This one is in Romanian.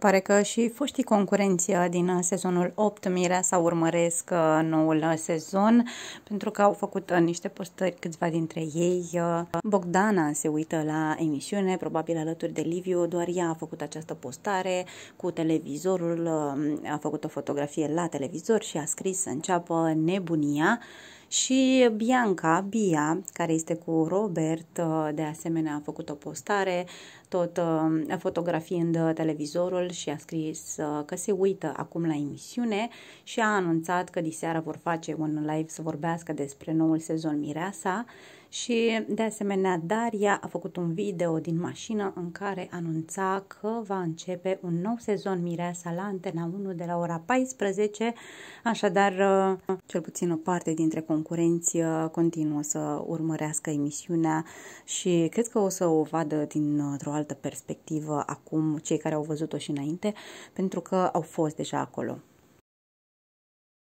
Se pare că și foștii concurenți uh, din uh, sezonul 8 să urmăresc uh, noul sezon pentru că au făcut niște postări câțiva dintre ei. Bogdana se uită la emisiune, probabil alături de Liviu, doar ea a făcut această postare cu televizorul, a făcut o fotografie la televizor și a scris să înceapă nebunia. Și Bianca, Bia, care este cu Robert, uh, de asemenea a făcut o postare, tot uh, fotografiind televizorul și a scris uh, că se uită acum la emisiune și a anunțat că diseară vor face un live să vorbească despre noul sezon Mireasa și de asemenea Daria a făcut un video din mașină în care anunța că va începe un nou sezon Mireasa la Antena 1 de la ora 14, așadar cel puțin o parte dintre concurenți uh, continuă să urmărească emisiunea și cred că o să o vadă dintr-o altă perspectivă acum cei care au văzut-o și înainte, pentru că au fost deja acolo.